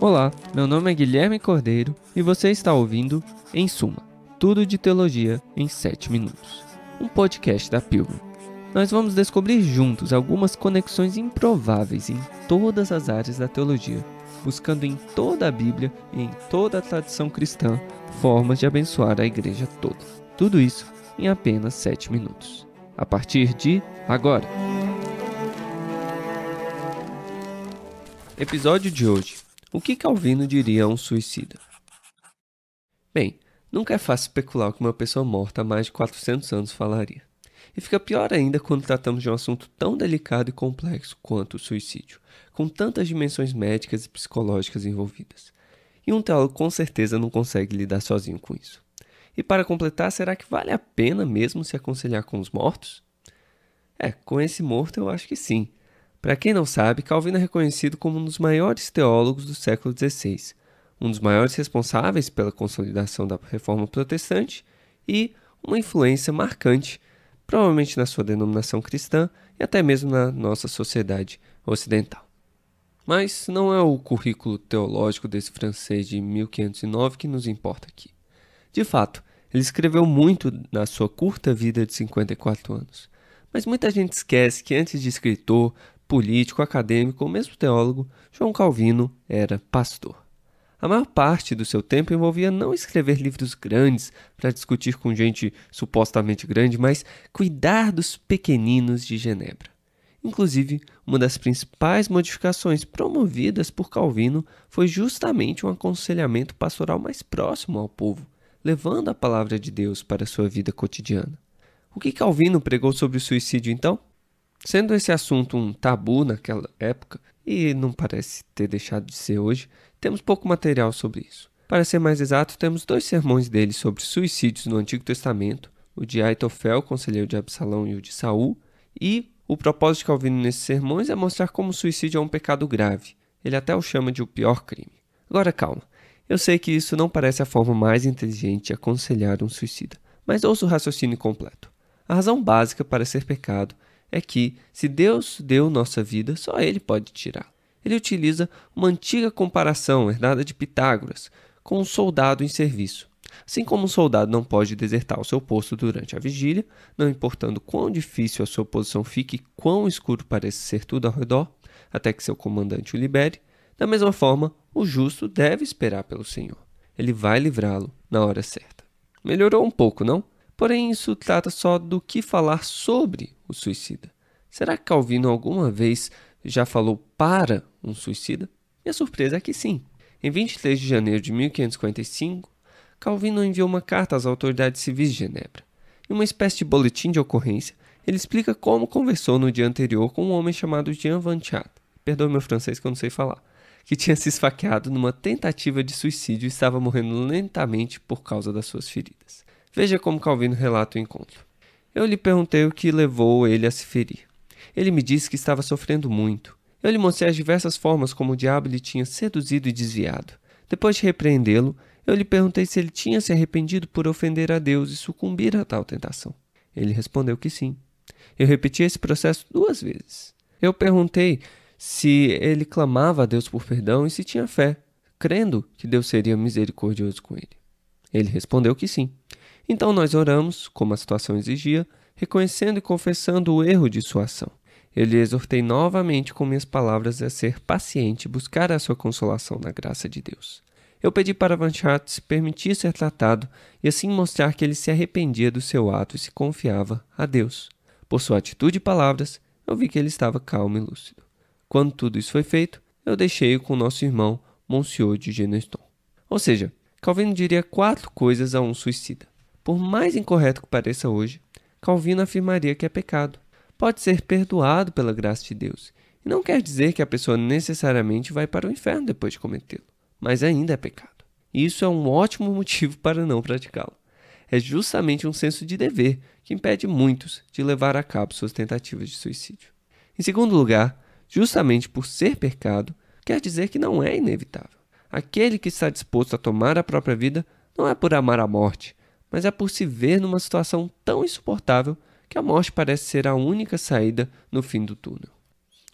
Olá, meu nome é Guilherme Cordeiro e você está ouvindo Em Suma, tudo de teologia em 7 minutos, um podcast da Pilgrim. Nós vamos descobrir juntos algumas conexões improváveis em todas as áreas da teologia, buscando em toda a Bíblia e em toda a tradição cristã formas de abençoar a igreja toda. Tudo isso em apenas 7 minutos. A partir de agora. Episódio de hoje: O que Calvino diria a um suicida? Bem, nunca é fácil especular o que uma pessoa morta há mais de 400 anos falaria. E fica pior ainda quando tratamos de um assunto tão delicado e complexo quanto o suicídio, com tantas dimensões médicas e psicológicas envolvidas. E um teólogo com certeza não consegue lidar sozinho com isso. E para completar, será que vale a pena mesmo se aconselhar com os mortos? É, com esse morto eu acho que sim para quem não sabe, Calvino é reconhecido como um dos maiores teólogos do século XVI, um dos maiores responsáveis pela consolidação da reforma protestante e uma influência marcante, provavelmente na sua denominação cristã e até mesmo na nossa sociedade ocidental. Mas não é o currículo teológico desse francês de 1509 que nos importa aqui. De fato, ele escreveu muito na sua curta vida de 54 anos. Mas muita gente esquece que antes de escritor, político, acadêmico ou mesmo teólogo, João Calvino era pastor. A maior parte do seu tempo envolvia não escrever livros grandes para discutir com gente supostamente grande, mas cuidar dos pequeninos de Genebra. Inclusive, uma das principais modificações promovidas por Calvino foi justamente um aconselhamento pastoral mais próximo ao povo, levando a palavra de Deus para a sua vida cotidiana. O que Calvino pregou sobre o suicídio então? Sendo esse assunto um tabu naquela época, e não parece ter deixado de ser hoje, temos pouco material sobre isso. Para ser mais exato, temos dois sermões dele sobre suicídios no Antigo Testamento, o de Aitofel, conselheiro de Absalão, e o de Saul, e o propósito de Calvino nesses sermões é mostrar como o suicídio é um pecado grave. Ele até o chama de o pior crime. Agora calma, eu sei que isso não parece a forma mais inteligente de aconselhar um suicida, mas ouça o raciocínio completo. A razão básica para ser pecado é que, se Deus deu nossa vida, só Ele pode tirá-la. Ele utiliza uma antiga comparação herdada de Pitágoras com um soldado em serviço. Assim como um soldado não pode desertar o seu posto durante a vigília, não importando quão difícil a sua posição fique e quão escuro parece ser tudo ao redor, até que seu comandante o libere, da mesma forma, o justo deve esperar pelo Senhor. Ele vai livrá-lo na hora certa. Melhorou um pouco, não? Porém, isso trata só do que falar sobre o suicida. Será que Calvino alguma vez já falou para um suicida? Minha surpresa é que sim. Em 23 de janeiro de 1545, Calvino enviou uma carta às autoridades civis de Genebra. Em uma espécie de boletim de ocorrência, ele explica como conversou no dia anterior com um homem chamado Jean Van Chat, perdoe meu francês que eu não sei falar, que tinha se esfaqueado numa tentativa de suicídio e estava morrendo lentamente por causa das suas feridas. Veja como Calvino relata o encontro. Eu lhe perguntei o que levou ele a se ferir. Ele me disse que estava sofrendo muito. Eu lhe mostrei as diversas formas como o diabo lhe tinha seduzido e desviado. Depois de repreendê-lo, eu lhe perguntei se ele tinha se arrependido por ofender a Deus e sucumbir a tal tentação. Ele respondeu que sim. Eu repeti esse processo duas vezes. Eu perguntei se ele clamava a Deus por perdão e se tinha fé, crendo que Deus seria misericordioso com ele. Ele respondeu que sim. Então nós oramos, como a situação exigia, reconhecendo e confessando o erro de sua ação. Eu lhe exortei novamente com minhas palavras a ser paciente e buscar a sua consolação na graça de Deus. Eu pedi para Vanchat se permitir ser tratado e assim mostrar que ele se arrependia do seu ato e se confiava a Deus. Por sua atitude e palavras, eu vi que ele estava calmo e lúcido. Quando tudo isso foi feito, eu deixei-o com nosso irmão, Monsieur de Geneston. Ou seja, Calvino diria quatro coisas a um suicida. Por mais incorreto que pareça hoje, Calvino afirmaria que é pecado. Pode ser perdoado pela graça de Deus, e não quer dizer que a pessoa necessariamente vai para o inferno depois de cometê-lo, mas ainda é pecado. E isso é um ótimo motivo para não praticá-lo. É justamente um senso de dever que impede muitos de levar a cabo suas tentativas de suicídio. Em segundo lugar, justamente por ser pecado, quer dizer que não é inevitável. Aquele que está disposto a tomar a própria vida não é por amar a morte, mas é por se ver numa situação tão insuportável que a morte parece ser a única saída no fim do túnel.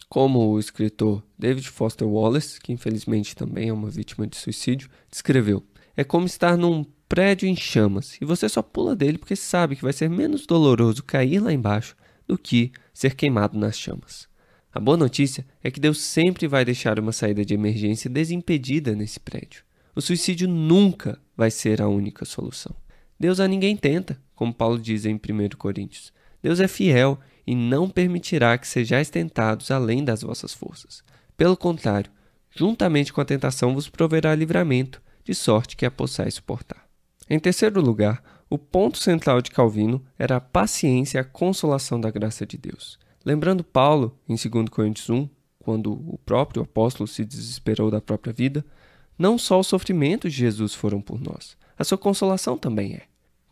Como o escritor David Foster Wallace, que infelizmente também é uma vítima de suicídio, descreveu: é como estar num prédio em chamas e você só pula dele porque sabe que vai ser menos doloroso cair lá embaixo do que ser queimado nas chamas. A boa notícia é que Deus sempre vai deixar uma saída de emergência desimpedida nesse prédio. O suicídio nunca vai ser a única solução. Deus a ninguém tenta, como Paulo diz em 1 Coríntios. Deus é fiel e não permitirá que sejais tentados além das vossas forças. Pelo contrário, juntamente com a tentação vos proverá livramento, de sorte que a possais suportar. Em terceiro lugar, o ponto central de Calvino era a paciência e a consolação da graça de Deus. Lembrando Paulo, em 2 Coríntios 1, quando o próprio apóstolo se desesperou da própria vida, não só os sofrimentos de Jesus foram por nós, a sua consolação também é.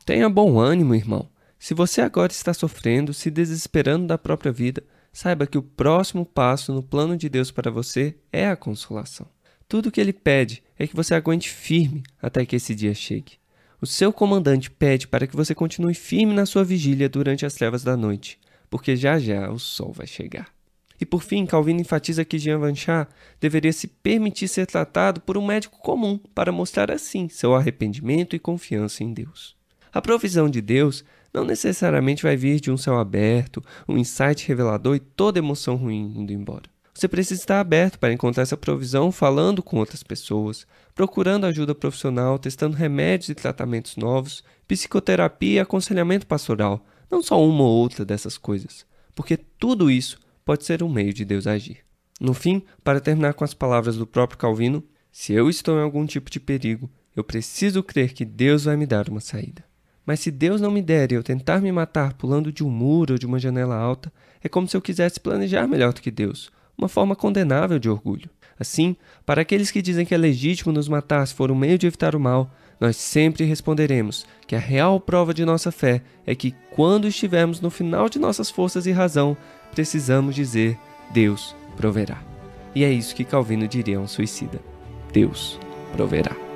Tenha bom ânimo, irmão. Se você agora está sofrendo, se desesperando da própria vida, saiba que o próximo passo no plano de Deus para você é a consolação. Tudo o que ele pede é que você aguente firme até que esse dia chegue. O seu comandante pede para que você continue firme na sua vigília durante as trevas da noite, porque já já o sol vai chegar. E por fim, Calvino enfatiza que Jean Vanchard deveria se permitir ser tratado por um médico comum para mostrar assim seu arrependimento e confiança em Deus. A provisão de Deus não necessariamente vai vir de um céu aberto, um insight revelador e toda emoção ruim indo embora. Você precisa estar aberto para encontrar essa provisão falando com outras pessoas, procurando ajuda profissional, testando remédios e tratamentos novos, psicoterapia e aconselhamento pastoral, não só uma ou outra dessas coisas, porque tudo isso pode ser um meio de Deus agir. No fim, para terminar com as palavras do próprio Calvino, se eu estou em algum tipo de perigo, eu preciso crer que Deus vai me dar uma saída. Mas se Deus não me der e eu tentar me matar pulando de um muro ou de uma janela alta, é como se eu quisesse planejar melhor do que Deus, uma forma condenável de orgulho. Assim, para aqueles que dizem que é legítimo nos matar se for um meio de evitar o mal, nós sempre responderemos que a real prova de nossa fé é que, quando estivermos no final de nossas forças e razão, precisamos dizer: Deus proverá. E é isso que Calvino diria a um suicida: Deus proverá.